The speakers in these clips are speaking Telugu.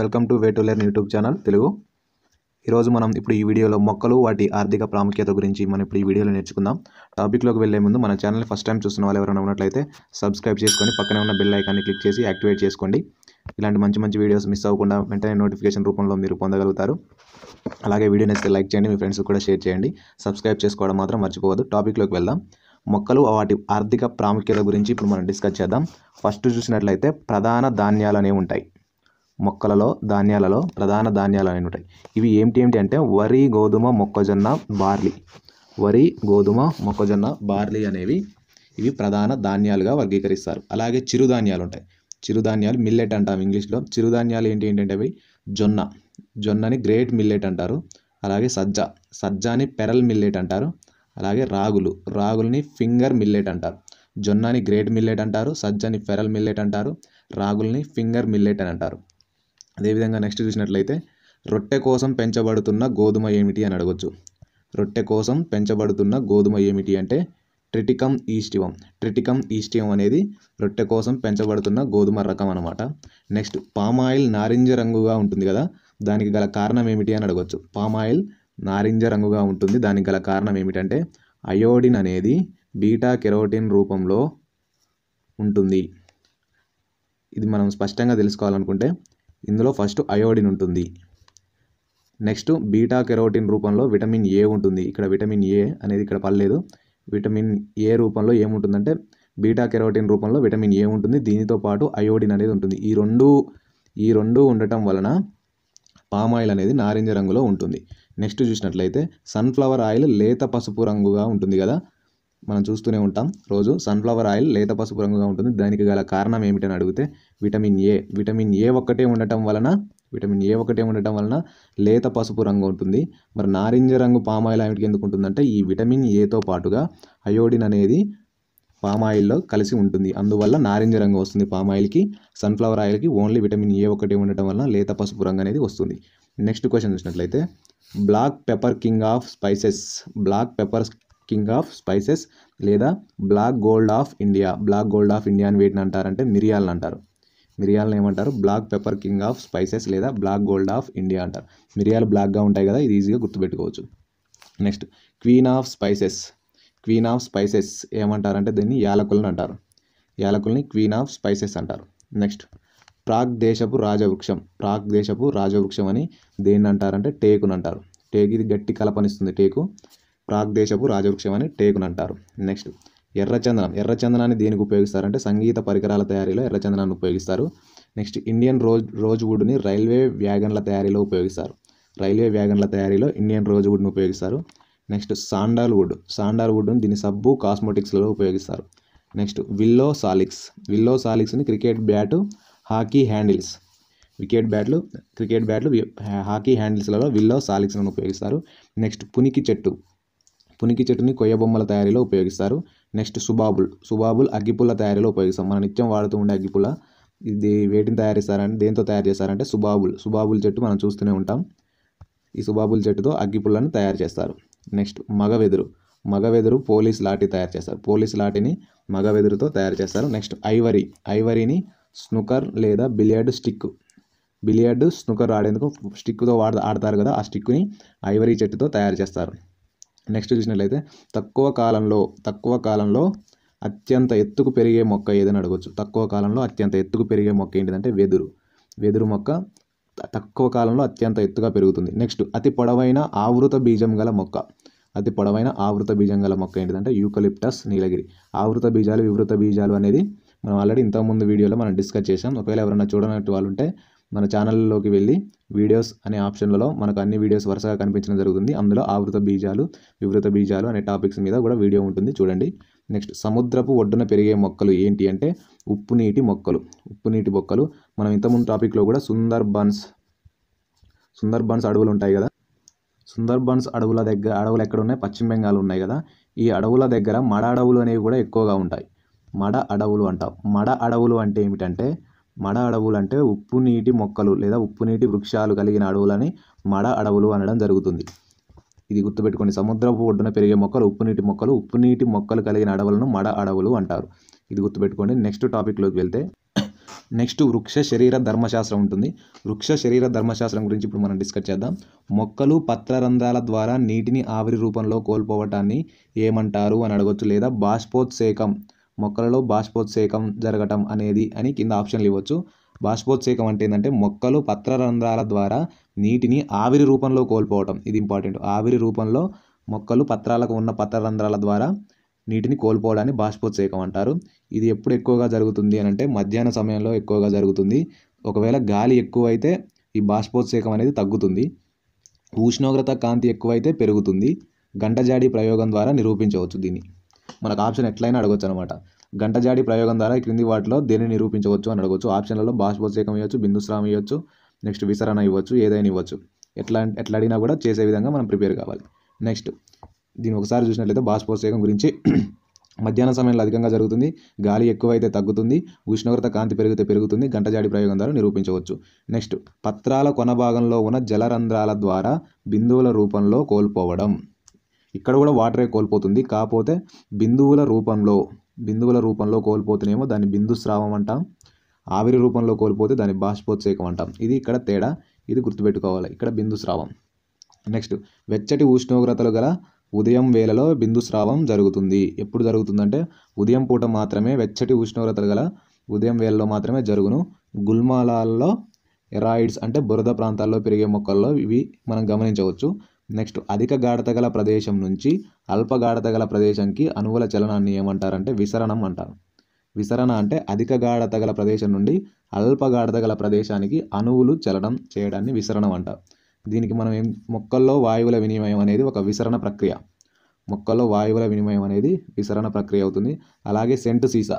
welcome to way to learn YouTube channel Telugu ఈరోజు మనం ఇప్పుడు ఈ వీడియోలో మొక్కలు వాటి ఆర్థిక ప్రాముఖ్యత గురించి మనం ఇప్పుడు ఈ వీడియోలో నేర్చుకుందాం టాపిక్లోకి వెళ్లే ముందు మన ఛానల్ ఫస్ట్ టైం చూస్తున్న వాళ్ళు ఎవరైనా ఉన్నట్లయితే సబ్స్క్రైబ్ చేసుకొని పక్కనే ఉన్న బెల్ ఐకాన్ని క్లిక్ చేసి యాక్టివేట్ చేసుకోండి ఇలాంటి మంచి మంచి వీడియోస్ మిస్ అవ్వకుండా వెంటనే నోటిఫికేషన్ రూపంలో మీరు పొందగలుగుతారు అలాగే వీడియో నచ్చితే లైక్ చేయండి మీ ఫ్రెండ్స్ కూడా షేర్ చేయండి సబ్స్క్రైబ్ చేసుకోవడం మాత్రం మర్చిపోవద్దు టాపిక్లోకి వెళ్దాం మొక్కలు వాటి ఆర్థిక ప్రాముఖ్యత గురించి ఇప్పుడు మనం డిస్కస్ చేద్దాం ఫస్ట్ చూసినట్లయితే ప్రధాన ధాన్యాలు అనేవి ఉంటాయి మొక్కలలో ధాన్యాలలో ప్రధాన ధాన్యాలు అనేవి ఉంటాయి ఇవి ఏమిటి ఏమిటి అంటే వరి గోధుమ మొక్కజొన్న బార్లీ వరి గోధుమ మొక్కజొన్న బార్లీ అనేవి ఇవి ప్రధాన ధాన్యాలుగా వర్గీకరిస్తారు అలాగే చిరుధాన్యాలు ఉంటాయి చిరుధాన్యాలు మిల్లెట్ అంటాం ఇంగ్లీష్లో చిరుధాన్యాలు ఏంటి ఏంటంటే అవి జొన్న జొన్నని గ్రేట్ మిల్లెట్ అంటారు అలాగే సజ్జ సజ్జాని పెరల్ మిల్లెట్ అంటారు అలాగే రాగులు రాగులని ఫింగర్ మిల్లెట్ అంటారు జొన్నని గ్రేట్ మిల్లెట్ అంటారు సజ్జని ఫెరల్ మిల్లెట్ అంటారు రాగుల్ని ఫింగర్ మిల్లెట్ అని అంటారు అదేవిధంగా నెక్స్ట్ చూసినట్లయితే రొట్టె కోసం పెంచబడుతున్న గోధుమ ఏమిటి అని అడగొచ్చు రొట్టె కోసం పెంచబడుతున్న గోధుమ ఏమిటి అంటే ట్రిటికమ్ ఈస్టివం ట్రిటికమ్ ఈస్టివం అనేది రొట్టె కోసం పెంచబడుతున్న గోధుమ రకం అనమాట నెక్స్ట్ పామాయిల్ నారింజ రంగుగా ఉంటుంది కదా దానికి గల కారణం ఏమిటి అని అడగొచ్చు పామాయిల్ నారింజ రంగుగా ఉంటుంది దానికి గల కారణం ఏమిటంటే అయోడిన్ అనేది బీటా కెరోటిన్ రూపంలో ఉంటుంది ఇది మనం స్పష్టంగా తెలుసుకోవాలనుకుంటే ఇందులో ఫస్ట్ అయోడిన్ ఉంటుంది నెక్స్ట్ బీటా కెరోటిన్ రూపంలో విటమిన్ ఏ ఉంటుంది ఇక్కడ విటమిన్ ఏ అనేది ఇక్కడ పర్లేదు విటమిన్ ఏ రూపంలో ఏముంటుందంటే బీటా కెరోటిన్ రూపంలో విటమిన్ ఏ ఉంటుంది దీనితో పాటు అయోడిన్ అనేది ఉంటుంది ఈ రెండు ఈ రెండు ఉండటం వలన పామ్ ఆయిల్ అనేది నారింజ రంగులో ఉంటుంది నెక్స్ట్ చూసినట్లయితే సన్ఫ్లవర్ ఆయిల్ లేత పసుపు రంగుగా ఉంటుంది కదా మనం చూస్తూనే ఉంటాం రోజు సన్ఫ్లవర్ ఆయిల్ లేత పసుపు రంగుగా ఉంటుంది దానికి గల కారణం ఏమిటని అడిగితే విటమిన్ ఏ విటమిన్ ఏ ఒక్కటే ఉండటం వలన విటమిన్ ఏ ఒకటే ఉండటం వలన లేత పసుపు రంగు ఉంటుంది మరి నారింజ రంగు పామ్ ఆయిల్ ఆవిడికి ఎందుకు ఉంటుందంటే ఈ విటమిన్ ఏతో పాటుగా అయోడిన్ అనేది పామాయిల్లో కలిసి ఉంటుంది అందువల్ల నారింజ రంగు వస్తుంది పామ్ ఆయిల్కి సన్ఫ్లవర్ ఆయిల్కి ఓన్లీ విటమిన్ ఏ ఒకటే ఉండటం వలన లేత పసుపు రంగు అనేది వస్తుంది నెక్స్ట్ క్వశ్చన్ చూసినట్లయితే black pepper king of spices black pepper king of spices లేదా black gold of India black gold of India అని వీటిని అంటారంటే మిరియాలను అంటారు మిరియాలను ఏమంటారు black pepper king of spices లేదా బ్లాక్ గోల్డ్ ఆఫ్ ఇండియా అంటారు మిరియాలు బ్లాక్గా ఉంటాయి కదా ఇది ఈజీగా గుర్తుపెట్టుకోవచ్చు next queen of spices queen of spices ఏమంటారంటే దీన్ని యాలకులను అంటారు యాలకుల్ని క్వీన్ ఆఫ్ స్పైసెస్ అంటారు నెక్స్ట్ ప్రాక్ దేశపు రాజవృక్షం ప్రాక్ దేశపు రాజవృక్షం అని దేన్ని అంటారంటే టేకుని అంటారు టేకు ఇది గట్టి కలపనిస్తుంది టేకు ప్రాగ్దేశపు రాజవృక్షం అని టేకును అంటారు నెక్స్ట్ ఎర్రచందనం ఎర్రచందనాన్ని దేనికి ఉపయోగిస్తారంటే సంగీత పరికరాల తయారీలో ఎర్రచందనాన్ని ఉపయోగిస్తారు నెక్స్ట్ ఇండియన్ రోజ్ రోజువుడ్ని రైల్వే వ్యాగన్ల తయారీలో ఉపయోగిస్తారు రైల్వే వ్యాగన్ల తయారీలో ఇండియన్ రోజువుడ్ని ఉపయోగిస్తారు నెక్స్ట్ సాండాల్ వుడ్ సాండాల్ వుడ్ని దీని సబ్బు కాస్మోటిక్స్లలో ఉపయోగిస్తారు నెక్స్ట్ విల్లో సాలిక్స్ విల్లో సాలిక్స్ని cricket bat hockey handles wicket బ్యాట్లు క్రికెట్ బ్యాట్లు హాకీ హ్యాండిల్స్లలో విల్లో సాలిక్స్లను ఉపయోగిస్తారు నెక్స్ట్ పునికి చెట్టు పునికి చెట్టుని కొయ్య బొమ్మల తయారీలో ఉపయోగిస్తారు నెక్స్ట్ సుబాబుల్ సుబాబుల్ అగ్గిపుల్ల తయారీలో ఉపయోగిస్తాం మనం నిత్యం వాడుతూ ఉండే అగ్గిపుల్ల ఇది వేటిని తయారు చేస్తారంటే దేంతో తయారు చేస్తారంటే సుబాబుల్ సుబాబుల్ చెట్టు మనం చూస్తూనే ఉంటాం ఈ సుబాబుల్ చెట్టుతో అగ్గిపుల్లను తయారు చేస్తారు నెక్స్ట్ మగవెదురు మగవెదురు పోలీస్ లాఠీ తయారు చేస్తారు పోలీస్ లాఠీని మగవెదురుతో తయారు చేస్తారు నెక్స్ట్ ఐవరీ ఐవరీని స్నూకర్ లేదా బిలియర్డ్ స్టిక్ బిలియర్డ్ స్నూకర్ ఆడేందుకు స్టిక్తో వాడ ఆడతారు కదా ఆ స్టిక్ని ఐవరీ చెట్టుతో తయారు చేస్తారు నెక్స్ట్ చూసినట్లయితే తక్కువ కాలంలో తక్కువ కాలంలో అత్యంత ఎత్తుకు పెరిగే మొక్క ఏదని అడగచ్చు తక్కువ కాలంలో అత్యంత ఎత్తుకు పెరిగే మొక్క ఏంటిదంటే వెదురు వెదురు మొక్క తక్కువ కాలంలో అత్యంత ఎత్తుగా పెరుగుతుంది నెక్స్ట్ అతి పొడవైన ఆవృత బీజం గల మొక్క అతి పొడవైన ఆవృత బీజం గల మొక్క ఏంటిదంటే యూకలిప్టస్ నీలగిరి ఆవృత బీజాలు వివృత బీజాలు అనేది మనం ఆల్రెడీ ఇంతకుముందు వీడియోలో మనం డిస్కస్ చేసాం ఒకవేళ ఎవరైనా చూడనట్టు వాళ్ళు ఉంటే మన ఛానల్లోకి వెళ్ళి వీడియోస్ అనే ఆప్షన్లలో మనకు అన్ని వీడియోస్ వరుసగా కనిపించడం జరుగుతుంది అందులో ఆవృత బీజాలు వివృత బీజాలు అనే టాపిక్స్ మీద కూడా వీడియో ఉంటుంది చూడండి నెక్స్ట్ సముద్రపు ఒడ్డున పెరిగే మొక్కలు ఏంటి అంటే ఉప్పు నీటి మొక్కలు ఉప్పు నీటి మొక్కలు మనం ఇంతకుముందు టాపిక్లో కూడా సుందర్బన్స్ సుందర్బన్స్ అడవులు ఉంటాయి కదా సుందర్బన్స్ అడవుల దగ్గర అడవులు ఎక్కడ ఉన్నాయి పశ్చిమ బెంగాల్ ఉన్నాయి కదా ఈ అడవుల దగ్గర మడ అడవులు అనేవి కూడా ఎక్కువగా ఉంటాయి మడ అడవులు అంటాం మడ అడవులు అంటే ఏమిటంటే మడ అడవులు అంటే ఉప్పు నీటి మొక్కలు లేదా ఉప్పు నీటి వృక్షాలు కలిగిన అడవులని మడ అడవులు అనడం జరుగుతుంది ఇది గుర్తుపెట్టుకోండి సముద్రపు ఒడ్డున పెరిగే మొక్కలు ఉప్పు నీటి మొక్కలు ఉప్పు నీటి మొక్కలు కలిగిన అడవులను మడ అడవులు అంటారు ఇది గుర్తుపెట్టుకోండి నెక్స్ట్ టాపిక్లోకి వెళ్తే నెక్స్ట్ వృక్ష శరీర ధర్మశాస్త్రం ఉంటుంది వృక్ష శరీర ధర్మశాస్త్రం గురించి ఇప్పుడు మనం డిస్కస్ చేద్దాం మొక్కలు పత్రరంధ్రాల ద్వారా నీటిని ఆవిరి రూపంలో కోల్పోవటాన్ని ఏమంటారు అని అడగొచ్చు లేదా బాష్పోత్సేకం మొక్కలలో బాష్పోత్సేకం జరగటం అనేది అని కింద ఆప్షన్లు ఇవ్వచ్చు బాష్పోత్సేకం అంటే ఏంటంటే మొక్కలు పత్ర రంధ్రాల ద్వారా నీటిని ఆవిరి రూపంలో కోల్పోవటం ఇది ఇంపార్టెంట్ ఆవిరి రూపంలో మొక్కలు పత్రాలకు ఉన్న పత్ర రంధ్రాల ద్వారా నీటిని కోల్పోవడాన్ని బాష్పోత్సేకం అంటారు ఇది ఎప్పుడు ఎక్కువగా జరుగుతుంది అని అంటే మధ్యాహ్న సమయంలో ఎక్కువగా జరుగుతుంది ఒకవేళ గాలి ఎక్కువైతే ఈ బాష్పోత్సేకం అనేది తగ్గుతుంది ఉష్ణోగ్రత కాంతి ఎక్కువైతే పెరుగుతుంది గంటజాడి ప్రయోగం ద్వారా నిరూపించవచ్చు దీన్ని మనకు ఆప్షన్ ఎట్లయినా అడగొచ్చు అనమాట గంటజాడి ప్రయోగం ద్వారా క్రింది వాటిలో దేనిని నిరూపించవచ్చు అని అడగొచ్చు ఆప్షన్లలో బాష్పోత్సేకం ఇవ్వచ్చు బిందుస్రామం ఇవ్వచ్చు నెక్స్ట్ విసరణ ఇవ్వచ్చు ఏదైనా ఇవ్వచ్చు ఎట్లా ఎట్లా అడిగినా కూడా చేసే విధంగా మనం ప్రిపేర్ కావాలి నెక్స్ట్ దీన్ని ఒకసారి చూసినట్లయితే బాష్పోత్సేకం గురించి మధ్యాహ్న సమయంలో అధికంగా జరుగుతుంది గాలి ఎక్కువైతే తగ్గుతుంది ఉష్ణోగ్రత కాంతి పెరిగితే పెరుగుతుంది గంటజాడి ప్రయోగం ద్వారా నిరూపించవచ్చు నెక్స్ట్ పత్రాల కొన భాగంలో ఉన్న జలరంధ్రాల ద్వారా బిందువుల రూపంలో కోల్పోవడం ఇక్కడ కూడా వాటరే కోల్పోతుంది కాకపోతే బిందువుల రూపంలో బిందువుల రూపంలో కోల్పోతేనేమో దాన్ని బిందు స్రావం అంటాం ఆవిరి రూపంలో కోల్పోతే దాన్ని బాష్పోత్సేకం అంటాం ఇది ఇక్కడ తేడా ఇది గుర్తుపెట్టుకోవాలి ఇక్కడ బిందు స్రావం నెక్స్ట్ వెచ్చటి ఉష్ణోగ్రతలు గల ఉదయం వేళలో బిందు స్రావం జరుగుతుంది ఎప్పుడు జరుగుతుందంటే ఉదయం పూట మాత్రమే వెచ్చటి ఉష్ణోగ్రతలు గల ఉదయం వేళలో మాత్రమే జరుగును గుల్మాలాల్లో ఎరాయిడ్స్ అంటే బురద ప్రాంతాల్లో పెరిగే మొక్కల్లో ఇవి మనం గమనించవచ్చు నెక్స్ట్ అధిక గాఢత గల ప్రదేశం నుంచి అల్ప గాఢత గల ప్రదేశంకి అణువుల చలనాన్ని ఏమంటారంటే విసరణం అంటారు విసరణ అంటే అధిక గాఢత గల ప్రదేశం నుండి అల్ప గాఢత గల ప్రదేశానికి అణువులు చలనం చేయడాన్ని విసరణం అంటారు దీనికి మనం ఏం మొక్కల్లో వాయువుల వినిమయం అనేది ఒక విసరణ ప్రక్రియ మొక్కల్లో వాయువుల వినిమయం అనేది విసరణ ప్రక్రియ అవుతుంది అలాగే సెంటు సీసా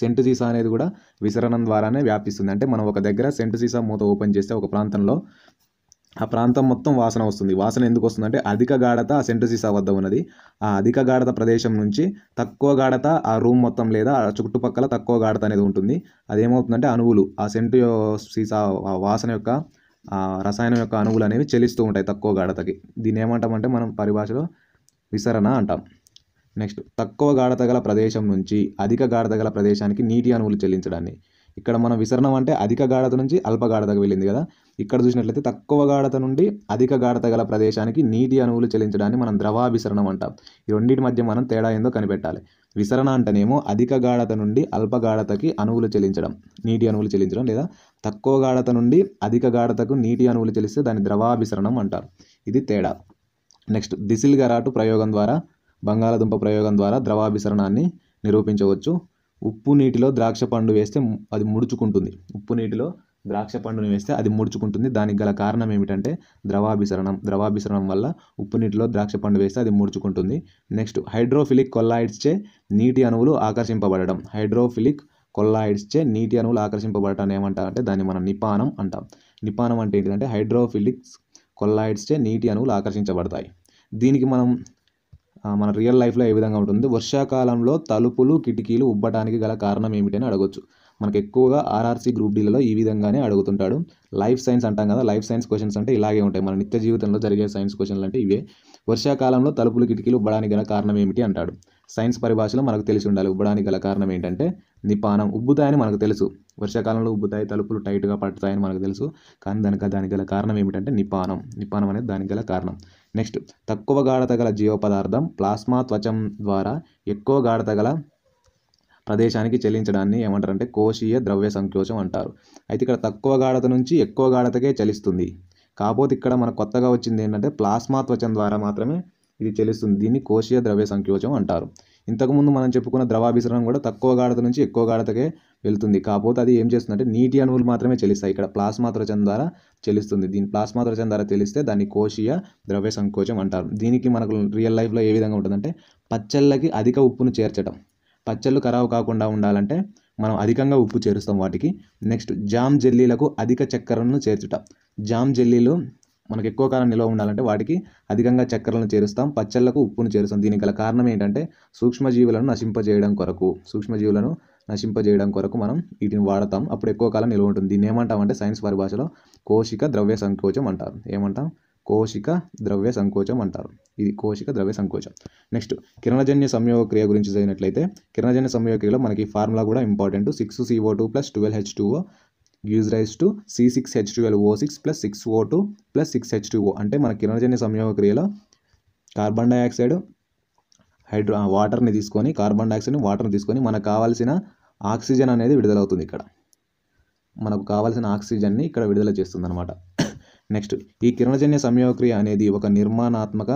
సెంటు సీసా అనేది కూడా విసరణం ద్వారానే వ్యాపిస్తుంది అంటే మనం ఒక దగ్గర సెంటు సీసా మూత ఓపెన్ చేస్తే ఒక ప్రాంతంలో ఆ ప్రాంతం మొత్తం వాసన వస్తుంది వాసన ఎందుకు వస్తుందంటే అధిక గాఢత ఆ సెంట్రసీసా వద్ద ఉన్నది ఆ అధిక గాఢత ప్రదేశం నుంచి తక్కువ గాఢత ఆ రూమ్ మొత్తం లేదా ఆ చుట్టుపక్కల తక్కువ గాఢత అనేది ఉంటుంది అదేమవుతుందంటే అణువులు ఆ సెంటు సీసా వాసన యొక్క రసాయనం యొక్క అణువులు అనేవి చెల్లిస్తూ ఉంటాయి తక్కువ గాఢతకి దీన్ని ఏమంటామంటే మనం పరిభాషలో విసరణ అంటాం నెక్స్ట్ తక్కువ గాఢత గల ప్రదేశం నుంచి అధిక గాఢత గల ప్రదేశానికి నీటి అణువులు చెల్లించడాన్ని ఇక్కడ మనం విసరణం అంటే అధిక గాఢత నుంచి అల్ప గాఢతకు వెళ్ళింది కదా ఇక్కడ చూసినట్లయితే తక్కువ గాఢత నుండి అధిక గాఢత గల ప్రదేశానికి నీటి అణువులు చెల్లించడాన్ని మనం ద్రవాభిసరణం అంటాం ఈ రెండింటి మధ్య మనం తేడా ఏందో కనిపెట్టాలి విసరణ అంటేనేమో అధిక గాఢత నుండి అల్ప గాఢతకి అణువులు చెల్లించడం నీటి అణువులు చెల్లించడం లేదా తక్కువ గాఢత నుండి అధిక గాఢతకు నీటి అణువులు చెల్లిస్తే దాన్ని ద్రవాభిసరణం అంటారు ఇది తేడా నెక్స్ట్ దిసిల్ గరాటు ప్రయోగం ద్వారా బంగాళదుంప ప్రయోగం ద్వారా ద్రవాభిసరణాన్ని నిరూపించవచ్చు ఉప్పు నీటిలో ద్రాక్ష పండు వేస్తే అది ముడుచుకుంటుంది ఉప్పు నీటిలో ద్రాక్ష పండుని వేస్తే అది ముడుచుకుంటుంది దానికి గల కారణం ఏమిటంటే ద్రవాభిసరణం ద్రవాభిసరణం వల్ల ఉప్పు నీటిలో ద్రాక్ష పండు వేస్తే అది ముడుచుకుంటుంది నెక్స్ట్ హైడ్రోఫిలిక్ కొల్లాయిడ్స్చే నీటి అణువులు ఆకర్షింపబడడం హైడ్రోఫిలిక్ కొల్లాయిడ్స్చే నీటి అణువులు ఆకర్షింపబడటం ఏమంటారు అంటే దాన్ని మనం నిపానం అంటాం నిపానం అంటే ఏంటంటే హైడ్రోఫిలిక్స్ కొల్లాయిడ్స్చే నీటి అణువులు ఆకర్షించబడతాయి దీనికి మనం మన రియల్ లైఫ్లో ఏ విధంగా ఉంటుంది వర్షాకాలంలో తలుపులు కిటికీలు ఉబ్బటానికి గల కారణం ఏమిటని అడగొచ్చు మనకు ఎక్కువగా ఆర్ఆర్సీ గ్రూప్ డీలలో ఈ విధంగానే అడుగుతుంటాడు లైఫ్ సైన్స్ అంటాం కదా లైఫ్ సైన్స్ క్వశ్చన్స్ అంటే ఇలాగే ఉంటాయి మన నిత్య జీవితంలో జరిగే సైన్స్ క్వశ్చన్లు అంటే ఇవే వర్షాకాలంలో తలుపులు కిటికీలు ఉబ్బడానికి గల కారణం ఏమిటి అంటాడు సైన్స్ పరిభాషలో మనకు తెలిసి ఉండాలి ఉబ్బడానికి గల కారణం ఏంటంటే నిపానం ఉబ్బుతాయని మనకు తెలుసు వర్షాకాలంలో ఉబ్బుతాయి తలుపులు టైట్గా పడతాయని మనకు తెలుసు కానీ దానికి దానికి గల కారణం ఏమిటంటే నిపానం నిపానం అనేది దానికి గల కారణం నెక్స్ట్ తక్కువ గాఢత గల జీవపదార్థం ప్లాస్మా త్వచం ద్వారా ఎక్కువ గాఢత గల ప్రదేశానికి చెల్లించడాన్ని ఏమంటారంటే కోశీయ ద్రవ్య సంకోచం అంటారు అయితే ఇక్కడ తక్కువ గాఢత నుంచి ఎక్కువ గాఢతకే చలిస్తుంది కాకపోతే ఇక్కడ మనకు కొత్తగా వచ్చింది ఏంటంటే ప్లాస్మా త్వచం ద్వారా మాత్రమే ఇది చెల్లిస్తుంది దీన్ని కోశీయ ద్రవ్య సంకోచం అంటారు ఇంతకుముందు మనం చెప్పుకున్న ద్రవాభిసరణం కూడా తక్కువ గాఢత నుంచి ఎక్కువ గాఢతకే వెళ్తుంది కాకపోతే అది ఏం చేస్తుందంటే నీటి అణువులు మాత్రమే చెల్లిస్తాయి ఇక్కడ ప్లాస్మాతరచం ద్వారా చెల్లిస్తుంది దీని ప్లాస్మాతరచం ద్వారా తెలిస్తే దాన్ని కోశీయ ద్రవ్య సంకోచం అంటారు దీనికి మనకు రియల్ లైఫ్లో ఏ విధంగా ఉంటుందంటే పచ్చళ్ళకి అధిక ఉప్పును చేర్చడం పచ్చళ్ళు ఖరాబ్ కాకుండా ఉండాలంటే మనం అధికంగా ఉప్పు చేరుస్తాం వాటికి నెక్స్ట్ జామ్ జెల్లీలకు అధిక చక్కెరను చేర్చుట జామ్ జెల్లీలు మనకు ఎక్కువ కాలం నిల్వ ఉండాలంటే వాటికి అధికంగా చక్కెరలను చేరుస్తాం పచ్చళ్లకు ఉప్పును చేరుస్తాం దీనికి గల కారణం ఏంటంటే సూక్ష్మజీవులను నశింపజేయడం కొరకు సూక్ష్మజీవులను నశింపజేయడం కొరకు మనం వీటిని వాడతాం అప్పుడు ఎక్కువ కాలం నిల్వ ఉంటుంది దీన్ని ఏమంటామంటే సైన్స్ పరిభాషలో కోశిక ద్రవ్య సంకోచం అంటారు ఏమంటాం కోశిక ద్రవ్య సంకోచం అంటారు ఇది కోశిక ద్రవ్య సంకోచం నెక్స్ట్ కిరణజన్య క్రియ గురించి చదివినట్లయితే కిరణజన్య క్రియలో మనకి ఫార్ములా కూడా important six CO two plus twelve H two O use rise to C six H twelve O six plus six O two plus six H two O అంటే మన కిరణజన్య సంయోగ క్రియలో కార్బన్ డైఆక్సైడ్ హైడ్రో వాటర్ని తీసుకొని కార్బన్ డైఆక్సైడ్ని వాటర్ని తీసుకొని మనకు కావాల్సిన ఆక్సిజన్ అనేది విడుదలవుతుంది ఇక్కడ మనకు కావాల్సిన ఆక్సిజన్ని ఇక్కడ విడుదల చేస్తుంది అనమాట నెక్స్ట్ ఈ కిరణజన్య సంయోగక్రియ అనేది ఒక నిర్మాణాత్మక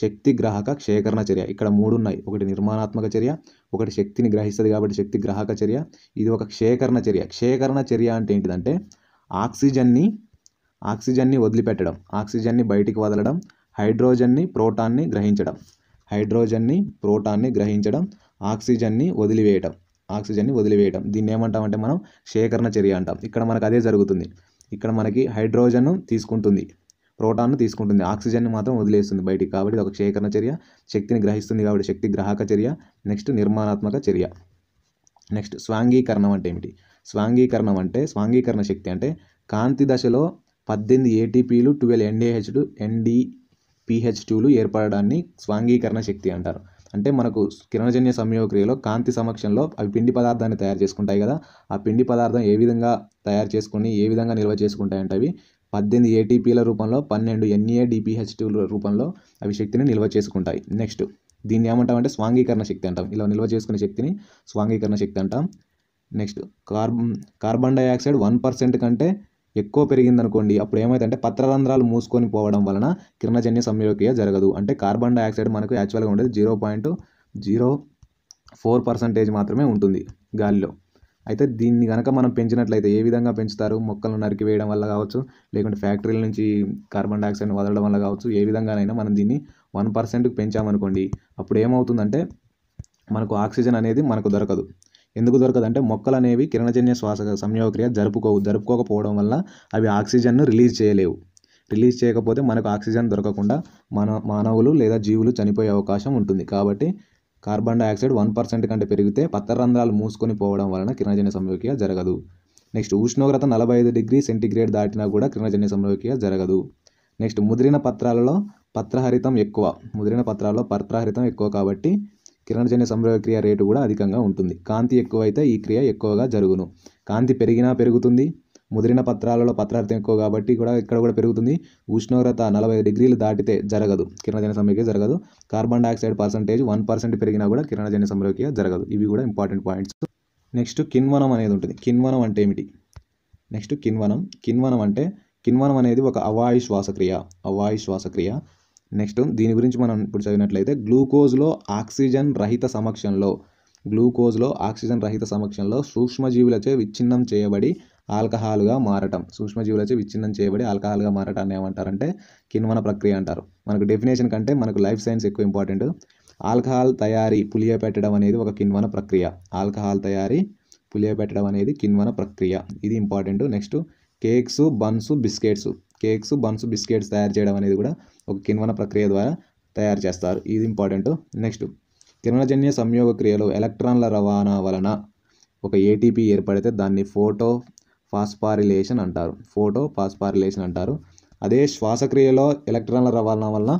శక్తి గ్రాహక క్షేకరణ చర్య ఇక్కడ మూడు ఉన్నాయి ఒకటి నిర్మాణాత్మక చర్య ఒకటి శక్తిని గ్రహిస్తుంది కాబట్టి శక్తి గ్రాహక చర్య ఇది ఒక క్షేకరణ చర్య క్షేకరణ చర్య అంటే ఏంటిదంటే ఆక్సిజన్ని ఆక్సిజన్ని వదిలిపెట్టడం ఆక్సిజన్ని బయటికి వదలడం హైడ్రోజన్ని ప్రోటాన్ని గ్రహించడం హైడ్రోజన్ని ప్రోటాన్ని గ్రహించడం ఆక్సిజన్ని వదిలివేయడం ఆక్సిజన్ని వదిలివేయడం దీన్ని ఏమంటామంటే మనం క్షేకరణ చర్య అంటాం ఇక్కడ మనకు అదే జరుగుతుంది ఇక్కడ మనకి హైడ్రోజన్ తీసుకుంటుంది ప్రోటాన్ను తీసుకుంటుంది ఆక్సిజన్ని మాత్రం వదిలేస్తుంది బయటికి కాబట్టి ఒక సేకరణ చర్య శక్తిని గ్రహిస్తుంది కాబట్టి శక్తి గ్రాహక చర్య నెక్స్ట్ నిర్మాణాత్మక చర్య నెక్స్ట్ స్వాంగీకరణం అంటే ఏమిటి స్వాంగీకరణం అంటే స్వాంగీకరణ శక్తి అంటే కాంతి దశలో పద్దెనిమిది ఏటీపీలు ట్వెల్వ్ ఎన్డీహెచ్లు ఎన్డీ పిహెచ్ టూలు ఏర్పడడాన్ని స్వాంగీకరణ శక్తి అంటారు అంటే మనకు కిరణజన్య సంయోగక్రియలో కాంతి సమక్షంలో అవి పిండి పదార్థాన్ని తయారు చేసుకుంటాయి కదా ఆ పిండి పదార్థం ఏ విధంగా తయారు చేసుకుని ఏ విధంగా నిల్వ చేసుకుంటాయంటే అవి పద్దెనిమిది ఏటీపీల రూపంలో పన్నెండు ఎన్ఏడిపిహెచ్టీల e రూపంలో అవి శక్తిని నిల్వ చేసుకుంటాయి నెక్స్ట్ దీన్ని ఏమంటాం అంటే స్వాంగీకరణ శక్తి అంటాం ఇలా నిల్వ చేసుకునే శక్తిని స్వాంగీకరణ శక్తి అంటాం next carbon carbon dioxide one percent కంటే ఎక్కువ పెరిగిందనుకోండి అప్పుడు ఏమైతే అంటే పత్రరంధ్రాలు మూసుకొని పోవడం వలన కిరణజన్య సంయోగ్య జరగదు అంటే కార్బన్ డైఆక్సైడ్ మనకు యాక్చువల్గా ఉండేది zero point zero four percentage మాత్రమే ఉంటుంది గాలిలో అయితే దీన్ని కనుక మనం పెంచినట్లయితే ఏ విధంగా పెంచుతారు మొక్కలను నరికివేయడం వల్ల కావచ్చు లేకుంటే ఫ్యాక్టరీల నుంచి కార్బన్ డైఆక్సైడ్ వదలడం వల్ల కావచ్చు ఏ విధంగానైనా మనం దీన్ని వన్ పర్సెంట్కి పెంచామనుకోండి అప్పుడు ఏమవుతుందంటే మనకు ఆక్సిజన్ అనేది మనకు దొరకదు ఎందుకు దొరకదంటే మొక్కలు అనేవి కిరణజన్య శ్వాస సంయోగక్రియ జరుపుకోవు జరుపుకోకపోవడం వల్ల అవి ఆక్సిజన్ను రిలీజ్ చేయలేవు రిలీజ్ చేయకపోతే మనకు ఆక్సిజన్ దొరకకుండా మన మానవులు లేదా జీవులు చనిపోయే అవకాశం ఉంటుంది కాబట్టి కార్బన్ డైఆక్సైడ్ వన్ పర్సెంట్ కంటే పెరిగితే రంధ్రాలు మూసుకొని పోవడం వలన కిరణజన్య సంయోగియ జరగదు నెక్స్ట్ ఉష్ణోగ్రత నలభై ఐదు డిగ్రీ సెంటిగ్రేడ్ దాటినా కూడా కిరణజన్య సంయోగియ జరగదు నెక్స్ట్ ముదిరిన పత్రాలలో పత్రహరితం ఎక్కువ ముదిరిన పత్రాల్లో పత్రహరితం ఎక్కువ కాబట్టి కిరణజన్య సంయోగక్రియ రేటు కూడా అధికంగా ఉంటుంది కాంతి ఎక్కువైతే ఈ క్రియ ఎక్కువగా జరుగును కాంతి పెరిగినా పెరుగుతుంది ముదిరిన పత్రాలలో పత్రార్థం ఎక్కువ కాబట్టి కూడా ఇక్కడ కూడా పెరుగుతుంది ఉష్ణోగ్రత నలభై డిగ్రీలు దాటితే జరగదు కిరణజన్య సమయోకియ జరగదు carbon dioxide percentage one percent పెరిగినా కూడా కిరణజన్య సమయోకియ జరగదు ఇవి కూడా ఇంపార్టెంట్ పాయింట్స్ నెక్స్ట్ కిన్వనం అనేది ఉంటుంది కిన్వనం అంటే ఏమిటి నెక్స్ట్ కిన్వనం కిన్వనం అంటే కిన్వనం అనేది ఒక అవాయు శ్వాసక్రియ అవాయు శ్వాసక్రియ నెక్స్ట్ దీని గురించి మనం ఇప్పుడు చదివినట్లయితే గ్లూకోజ్లో ఆక్సిజన్ రహిత సమక్షంలో గ్లూకోజ్లో ఆక్సిజన్ రహిత సమక్షంలో సూక్ష్మజీవులచే విచ్ఛిన్నం చేయబడి ఆల్కహాల్గా మారటం సూక్ష్మజీవులచే విచ్ఛిన్నం చేయబడి ఆల్కహాల్గా మారటాన్ని ఏమంటారంటే కిణ్వన ప్రక్రియ అంటారు మనకు డెఫినేషన్ కంటే మనకు లైఫ్ సైన్స్ ఎక్కువ ఇంపార్టెంట్ ఆల్కహాల్ తయారీ పులియ పెట్టడం అనేది ఒక కిణ్వన ప్రక్రియ ఆల్కహాల్ తయారీ పులియపెట్టడం అనేది కిణ్వన ప్రక్రియ ఇది important next cakes buns biscuits cakes buns biscuits తయారు చేయడం అనేది కూడా ఒక కిణ్వన ప్రక్రియ ద్వారా తయారు చేస్తారు ఇది ఇంపార్టెంట్ నెక్స్ట్ కిరణజన్య సంయోగ క్రియలో ఎలక్ట్రాన్ల రవాణా వలన ఒక ఏటీపీ ఏర్పడితే దాన్ని ఫోటో ఫాస్పారిలేషన్ అంటారు ఫోటో ఫాస్పారిలేషన్ అంటారు అదే శ్వాసక్రియలో ఎలక్ట్రాన్ల రవాణా వలన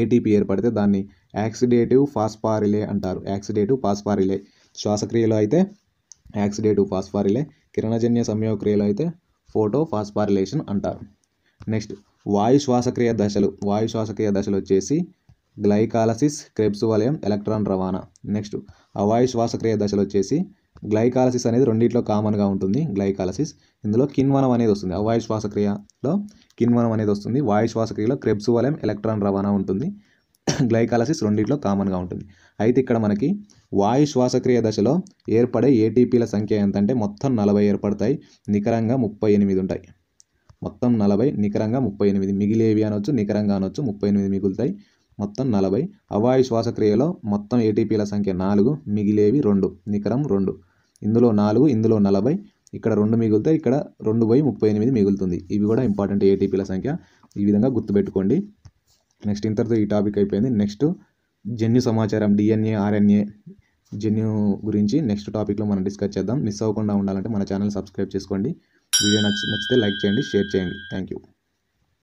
ఏటీపీ ఏర్పడితే దాన్ని యాక్సిడేటివ్ ఫాస్పారిలే అంటారు యాక్సిడేటివ్ ఫాస్పారిలే శ్వాసక్రియలో అయితే యాక్సిడేటివ్ ఫాస్పారిలే కిరణజన్య సంయోగక్రియలో అయితే ఫోటో ఫాస్పారిలేషన్ అంటారు నెక్స్ట్ వాయు శ్వాసక్రియ దశలు వాయు శ్వాసక్రియ దశలు వచ్చేసి గ్లైకాలసిస్ క్రెబ్స్ వలయం ఎలక్ట్రాన్ రవాణా నెక్స్ట్ అవాయు శ్వాసక్రియ దశలు వచ్చేసి గ్లైకాలసిస్ అనేది రెండింటిలో కామన్గా ఉంటుంది గ్లైకాలసిస్ ఇందులో కిన్వనం అనేది వస్తుంది అవాయు శ్వాసక్రియలో కిన్వనం అనేది వస్తుంది వాయు శ్వాసక్రియలో క్రెబ్స్ వలయం ఎలక్ట్రాన్ రవాణా ఉంటుంది గ్లైకాలసిస్ రెండింటిలో కామన్గా ఉంటుంది అయితే ఇక్కడ మనకి వాయు శ్వాసక్రియ దశలో ఏర్పడే ఏటీపీల సంఖ్య ఎంత అంటే మొత్తం నలభై ఏర్పడతాయి నికరంగా ముప్పై ఎనిమిది ఉంటాయి మొత్తం నలభై నికరంగా ముప్పై ఎనిమిది మిగిలేవి అనొచ్చు నికరంగా అనొచ్చు ముప్పై ఎనిమిది మిగులుతాయి మొత్తం నలభై అవాయు శ్వాసక్రియలో మొత్తం ఏటీపీల సంఖ్య నాలుగు మిగిలేవి రెండు నికరం రెండు ఇందులో నాలుగు ఇందులో నలభై ఇక్కడ రెండు మిగులుతాయి ఇక్కడ రెండు పోయి ముప్పై ఎనిమిది మిగులుతుంది ఇవి కూడా ఇంపార్టెంట్ ఏటీపీల సంఖ్య ఈ విధంగా గుర్తుపెట్టుకోండి నెక్స్ట్ ఇంతటితో ఈ టాపిక్ అయిపోయింది నెక్స్ట్ జన్యు సమాచారం డిఎన్ఏ ఆర్ఎన్ఏ జన్యు గురించి నెక్స్ట్ టాపిక్లో మనం డిస్కస్ చేద్దాం మిస్ అవ్వకుండా ఉండాలంటే మన ఛానల్ సబ్స్క్రైబ్ చేసుకోండి వీడియో నచ్చి నచ్చితే లైక్ చేయండి షేర్ చేయండి థ్యాంక్ యూ